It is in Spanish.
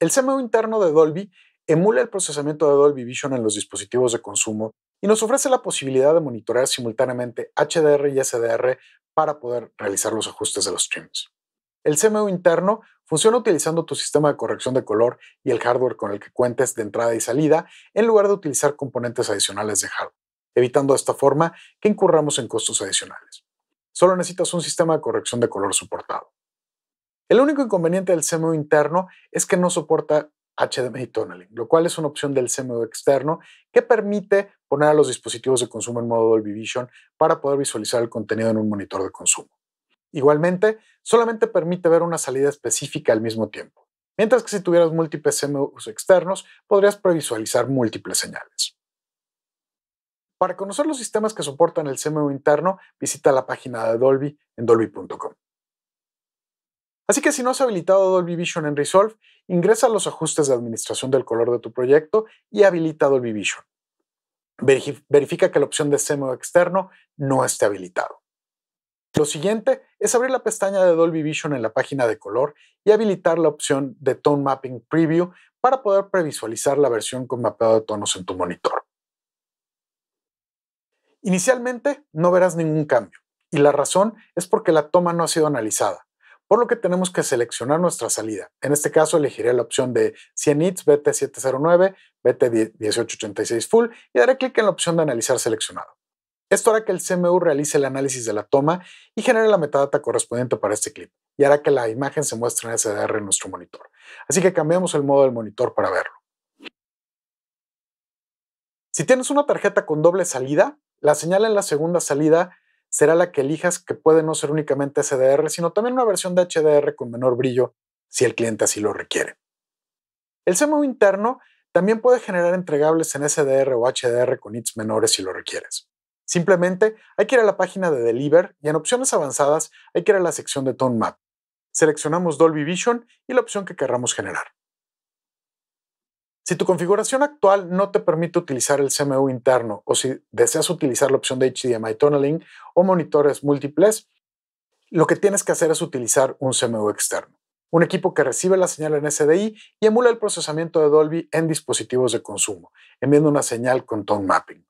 El CMU interno de Dolby emula el procesamiento de Dolby Vision en los dispositivos de consumo y nos ofrece la posibilidad de monitorear simultáneamente HDR y SDR para poder realizar los ajustes de los streams. El CMU interno funciona utilizando tu sistema de corrección de color y el hardware con el que cuentes de entrada y salida en lugar de utilizar componentes adicionales de hardware, evitando de esta forma que incurramos en costos adicionales. Solo necesitas un sistema de corrección de color soportado. El único inconveniente del CMU interno es que no soporta HDMI tunneling, lo cual es una opción del CMU externo que permite poner a los dispositivos de consumo en modo Dolby Vision para poder visualizar el contenido en un monitor de consumo. Igualmente, solamente permite ver una salida específica al mismo tiempo, mientras que si tuvieras múltiples CMUs externos, podrías previsualizar múltiples señales. Para conocer los sistemas que soportan el CMU interno, visita la página de Dolby en dolby.com. Así que si no has habilitado Dolby Vision en Resolve, ingresa a los ajustes de administración del color de tu proyecto y habilita Dolby Vision. Verifica que la opción de cmo externo no esté habilitado. Lo siguiente es abrir la pestaña de Dolby Vision en la página de color y habilitar la opción de Tone Mapping Preview para poder previsualizar la versión con mapeado de tonos en tu monitor. Inicialmente no verás ningún cambio, y la razón es porque la toma no ha sido analizada, por lo que tenemos que seleccionar nuestra salida. En este caso elegiré la opción de 100 hits BT709, BT1886 Full y daré clic en la opción de analizar seleccionado. Esto hará que el CMU realice el análisis de la toma y genere la metadata correspondiente para este clip, y hará que la imagen se muestre en SDR en nuestro monitor. Así que cambiamos el modo del monitor para verlo. Si tienes una tarjeta con doble salida, la señal en la segunda salida será la que elijas que puede no ser únicamente SDR, sino también una versión de HDR con menor brillo si el cliente así lo requiere. El CMU interno también puede generar entregables en SDR o HDR con ITS menores si lo requieres. Simplemente hay que ir a la página de Deliver y en opciones avanzadas hay que ir a la sección de Tone Map. Seleccionamos Dolby Vision y la opción que querramos generar. Si tu configuración actual no te permite utilizar el CMU interno o si deseas utilizar la opción de HDMI Tunneling o monitores múltiples, lo que tienes que hacer es utilizar un CMU externo, un equipo que recibe la señal en SDI y emula el procesamiento de Dolby en dispositivos de consumo, enviando una señal con tone mapping.